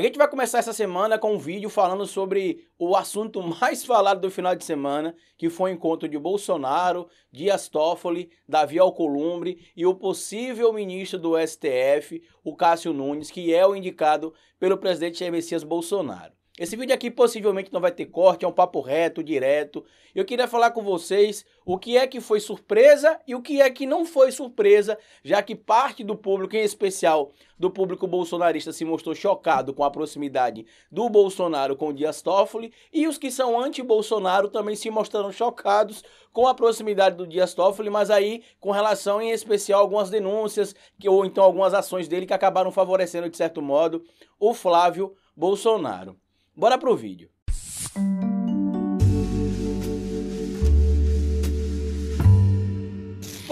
A gente vai começar essa semana com um vídeo falando sobre o assunto mais falado do final de semana, que foi o encontro de Bolsonaro, Dias Toffoli, Davi Alcolumbre e o possível ministro do STF, o Cássio Nunes, que é o indicado pelo presidente Jair Messias Bolsonaro. Esse vídeo aqui possivelmente não vai ter corte, é um papo reto, direto. Eu queria falar com vocês o que é que foi surpresa e o que é que não foi surpresa, já que parte do público, em especial do público bolsonarista, se mostrou chocado com a proximidade do Bolsonaro com o Dias Toffoli e os que são anti-Bolsonaro também se mostraram chocados com a proximidade do Dias Toffoli, mas aí com relação em especial a algumas denúncias que, ou então algumas ações dele que acabaram favorecendo de certo modo o Flávio Bolsonaro. Bora pro vídeo.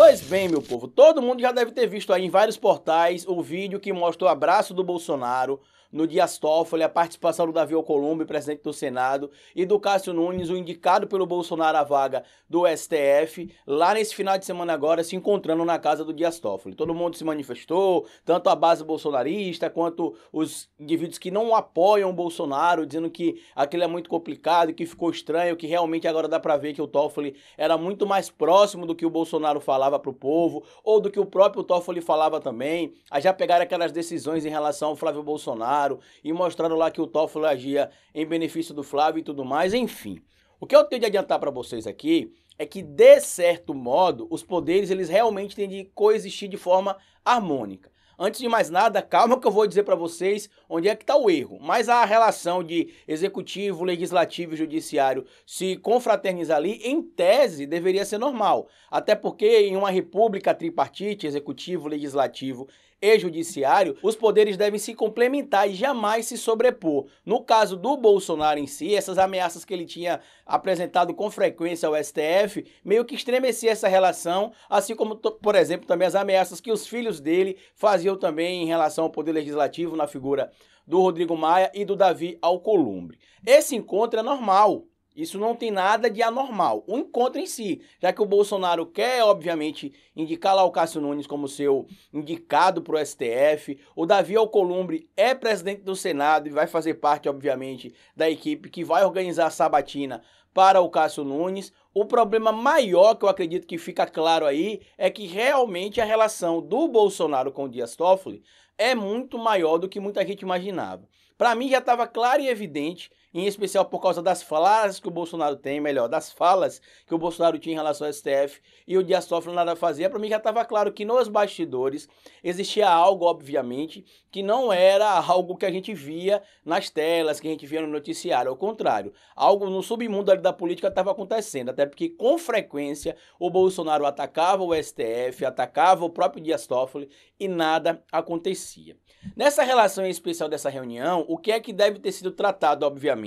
Pois bem, meu povo, todo mundo já deve ter visto aí em vários portais o vídeo que mostra o abraço do Bolsonaro no Dias Toffoli, a participação do Davi Alcolumbre, presidente do Senado, e do Cássio Nunes, o indicado pelo Bolsonaro à vaga do STF, lá nesse final de semana agora, se encontrando na casa do Dias Toffoli. Todo mundo se manifestou, tanto a base bolsonarista quanto os indivíduos que não apoiam o Bolsonaro, dizendo que aquilo é muito complicado, que ficou estranho, que realmente agora dá para ver que o Toffoli era muito mais próximo do que o Bolsonaro falava falava para o povo, ou do que o próprio Toffoli falava também. a já pegar aquelas decisões em relação ao Flávio Bolsonaro e mostraram lá que o Toffoli agia em benefício do Flávio e tudo mais, enfim. O que eu tenho de adiantar para vocês aqui é que, de certo modo, os poderes eles realmente têm de coexistir de forma harmônica. Antes de mais nada, calma que eu vou dizer para vocês onde é que está o erro. Mas a relação de executivo, legislativo e judiciário se confraternizar ali, em tese, deveria ser normal. Até porque em uma república tripartite, executivo, legislativo e judiciário, os poderes devem se complementar e jamais se sobrepor. No caso do Bolsonaro em si, essas ameaças que ele tinha apresentado com frequência ao STF meio que estremecia essa relação, assim como, por exemplo, também as ameaças que os filhos dele faziam também em relação ao poder legislativo na figura do Rodrigo Maia e do Davi Alcolumbre. Esse encontro é normal. Isso não tem nada de anormal. O encontro em si, já que o Bolsonaro quer, obviamente, indicar lá o Cássio Nunes como seu indicado para o STF, o Davi Alcolumbre é presidente do Senado e vai fazer parte, obviamente, da equipe que vai organizar a sabatina para o Cássio Nunes. O problema maior que eu acredito que fica claro aí é que realmente a relação do Bolsonaro com o Dias Toffoli é muito maior do que muita gente imaginava. Para mim já estava claro e evidente em especial por causa das falas que o Bolsonaro tem, melhor, das falas que o Bolsonaro tinha em relação ao STF e o Dias Toffoli nada fazia, para mim já estava claro que nos bastidores existia algo, obviamente, que não era algo que a gente via nas telas, que a gente via no noticiário, ao contrário, algo no submundo ali da política estava acontecendo, até porque com frequência o Bolsonaro atacava o STF, atacava o próprio Dias Toffoli e nada acontecia. Nessa relação em especial dessa reunião, o que é que deve ter sido tratado, obviamente,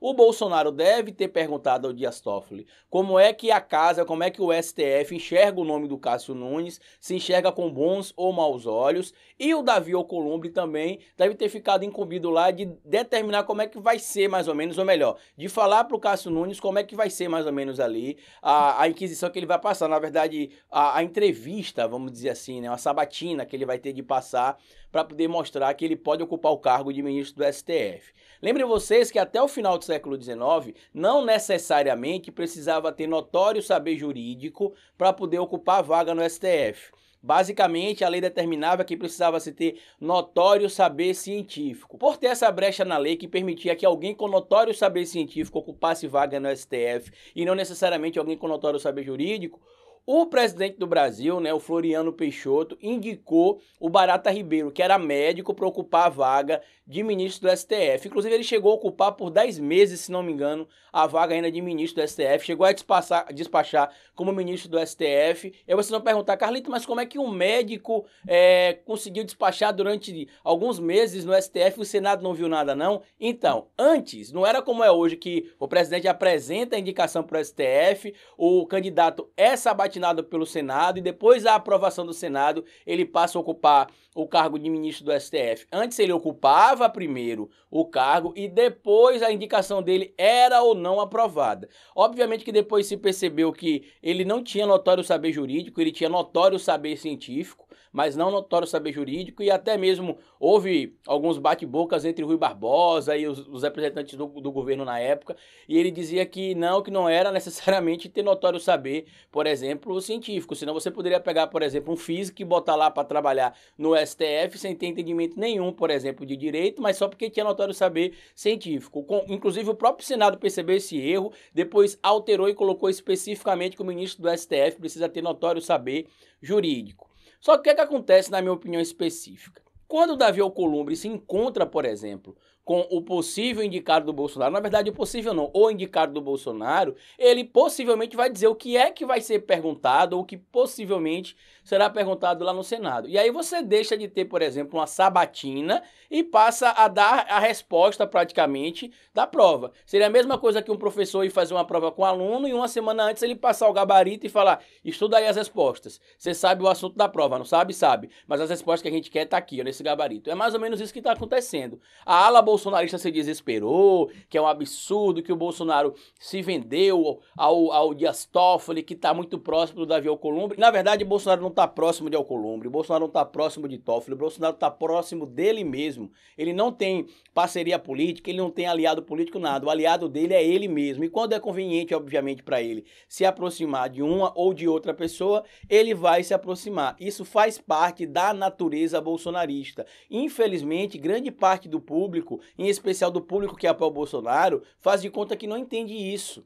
o Bolsonaro deve ter perguntado ao Dias Toffoli como é que a casa, como é que o STF enxerga o nome do Cássio Nunes, se enxerga com bons ou maus olhos, e o Davi Alcolumbre também deve ter ficado incumbido lá de determinar como é que vai ser mais ou menos, ou melhor, de falar para o Cássio Nunes como é que vai ser mais ou menos ali a, a inquisição que ele vai passar, na verdade, a, a entrevista, vamos dizer assim, né, uma sabatina que ele vai ter de passar para poder mostrar que ele pode ocupar o cargo de ministro do STF. Lembrem vocês que até o final do século XIX, não necessariamente precisava ter notório saber jurídico para poder ocupar a vaga no STF. Basicamente, a lei determinava que precisava se ter notório saber científico. Por ter essa brecha na lei que permitia que alguém com notório saber científico ocupasse vaga no STF e não necessariamente alguém com notório saber jurídico, o presidente do Brasil, né, o Floriano Peixoto, indicou o Barata Ribeiro, que era médico, para ocupar a vaga de ministro do STF. Inclusive, ele chegou a ocupar por 10 meses, se não me engano, a vaga ainda de ministro do STF. Chegou a despachar, despachar como ministro do STF. Eu vocês vão perguntar, Carlito, mas como é que um médico é, conseguiu despachar durante alguns meses no STF e o Senado não viu nada, não? Então, antes, não era como é hoje, que o presidente apresenta a indicação para o STF, o candidato é sabatizado satinado pelo Senado e depois da aprovação do Senado, ele passa a ocupar o cargo de ministro do STF. Antes ele ocupava primeiro o cargo e depois a indicação dele era ou não aprovada. Obviamente que depois se percebeu que ele não tinha notório saber jurídico, ele tinha notório saber científico, mas não notório saber jurídico, e até mesmo houve alguns bate-bocas entre Rui Barbosa e os, os representantes do, do, governo na época, e ele dizia que não, que não era necessariamente ter notório saber, por exemplo, científico, senão você poderia pegar, por exemplo, um físico e botar lá para trabalhar no STF sem ter entendimento nenhum, por exemplo, de direito, mas só porque tinha notório saber científico. Com, inclusive, o próprio Senado percebeu esse erro, depois alterou e colocou especificamente que o ministro do STF precisa ter notório saber jurídico. Só que o que, é que acontece, na minha opinião específica? Quando Davi Alcolumbre se encontra, por exemplo, com o possível indicado do Bolsonaro, na verdade, o possível não, o indicado do Bolsonaro, ele possivelmente vai dizer o que é que vai ser perguntado ou o que possivelmente será perguntado lá no Senado. E aí você deixa de ter, por exemplo, uma sabatina e passa a dar a resposta praticamente da prova. Seria a mesma coisa que um professor ir fazer uma prova com um aluno e uma semana antes ele passar o gabarito e falar: estuda aí as respostas. Você sabe o assunto da prova, não sabe? Sabe. Mas as respostas que a gente quer tá aqui, ó, nesse gabarito. É mais ou menos isso que está acontecendo. A ala bolsonarista se desesperou, que é um absurdo, que o Bolsonaro se vendeu ao, ao Dias Toffoli, que está muito próximo do Davi Alcolumbre. Na verdade, Bolsonaro não está próximo de Alcolumbre, Bolsonaro não está próximo de Toffoli, Bolsonaro está próximo dele mesmo. Ele não tem parceria política, ele não tem aliado político, nada. O aliado dele é ele mesmo. E quando é conveniente, obviamente, para ele se aproximar de uma ou de outra pessoa, ele vai se aproximar. Isso faz parte da natureza bolsonarista. Infelizmente, grande parte do público em especial do público que apoia o Bolsonaro, faz de conta que não entende isso.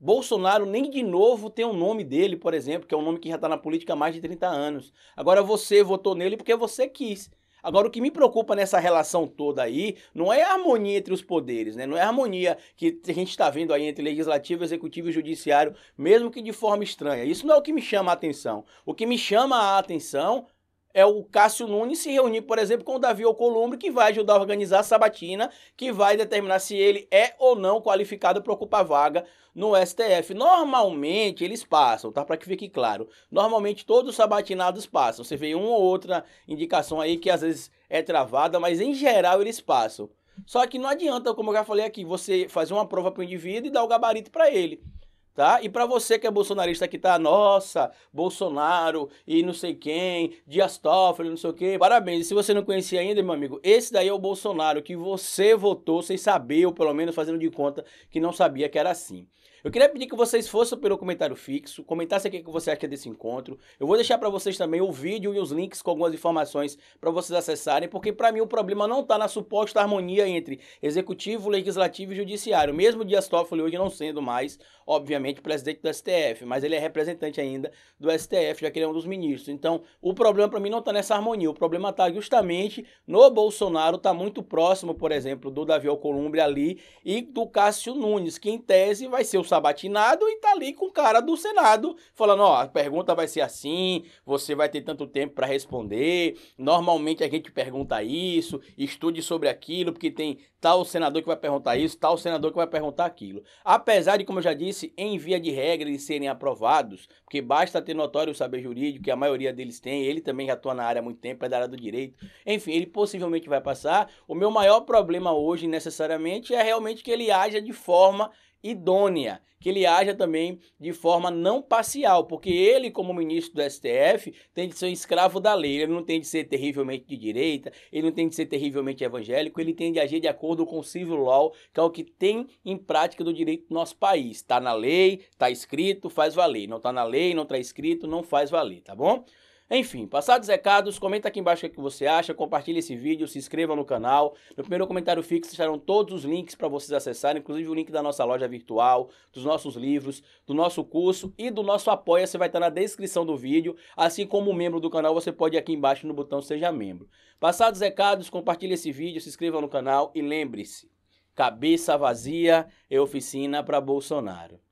Bolsonaro nem de novo tem o nome dele, por exemplo, que é um nome que já está na política há mais de 30 anos. Agora você votou nele porque você quis. Agora, o que me preocupa nessa relação toda aí não é a harmonia entre os poderes, né? Não é a harmonia que a gente está vendo aí entre legislativo, executivo e judiciário, mesmo que de forma estranha. Isso não é o que me chama a atenção. O que me chama a atenção é o Cássio Nunes se reunir, por exemplo, com o Davi Alcolumbre, que vai ajudar a organizar a sabatina, que vai determinar se ele é ou não qualificado para ocupar vaga no STF. Normalmente eles passam, tá? Para que fique claro. Normalmente todos os sabatinados passam. Você vê uma ou outra indicação aí que às vezes é travada, mas em geral eles passam. Só que não adianta, como eu já falei aqui, você fazer uma prova para o indivíduo e dar o gabarito para ele tá? E para você que é bolsonarista que tá, nossa, Bolsonaro e não sei quem, Dias Toffoli, não sei o quê, parabéns. E se você não conhecia ainda, meu amigo, esse daí é o Bolsonaro que você votou sem saber, ou pelo menos fazendo de conta que não sabia que era assim. Eu queria pedir que vocês fossem pelo comentário fixo, comentassem o que você acha desse encontro. Eu vou deixar para vocês também o vídeo e os links com algumas informações para vocês acessarem, porque para mim o problema não está na suposta harmonia entre executivo, legislativo e judiciário. Mesmo Dias Toffoli hoje não sendo mais, obviamente, presidente do STF, mas ele é representante ainda do STF, já que ele é um dos ministros. Então, o problema para mim não está nessa harmonia, o problema está justamente no Bolsonaro, está muito próximo, por exemplo, do Davi Alcolumbre ali e do Cássio Nunes, que em tese vai ser o sabatinado e tá ali com o cara do Senado, falando: ó, a pergunta vai ser assim, você vai ter tanto tempo para responder. Normalmente a gente pergunta isso, estude sobre aquilo, porque tem tal senador que vai perguntar isso, tal senador que vai perguntar aquilo. Apesar de, como eu já disse, em via de regra eles serem aprovados, porque basta ter notório saber jurídico, que a maioria deles tem, ele também já atua na área há muito tempo, é da área do direito. Enfim, ele possivelmente vai passar. O meu maior problema hoje, necessariamente, é realmente que ele haja de forma idônea, que ele haja também de forma não parcial, porque ele, como ministro do STF, tem de ser um escravo da lei, ele não tem de ser terrivelmente de direita, ele não tem de ser terrivelmente evangélico, ele tem de agir de acordo com o civil law, que é o que tem em prática do direito do nosso país. Está na lei, está escrito, faz valer. Não está na lei, não está escrito, não faz valer, tá bom? Enfim, passados recados, comenta aqui embaixo o que é você acha, compartilha esse vídeo, se inscreva no canal. No primeiro comentário fixo estarão todos os links para vocês acessarem, inclusive o link da nossa loja virtual, dos nossos livros, do nosso curso e do nosso apoio. Você vai estar na descrição do vídeo, assim como membro do canal, você pode ir aqui embaixo no botão seja membro. Passados recados, compartilha esse vídeo, se inscreva no canal e lembre-se, cabeça vazia é oficina para Bolsonaro.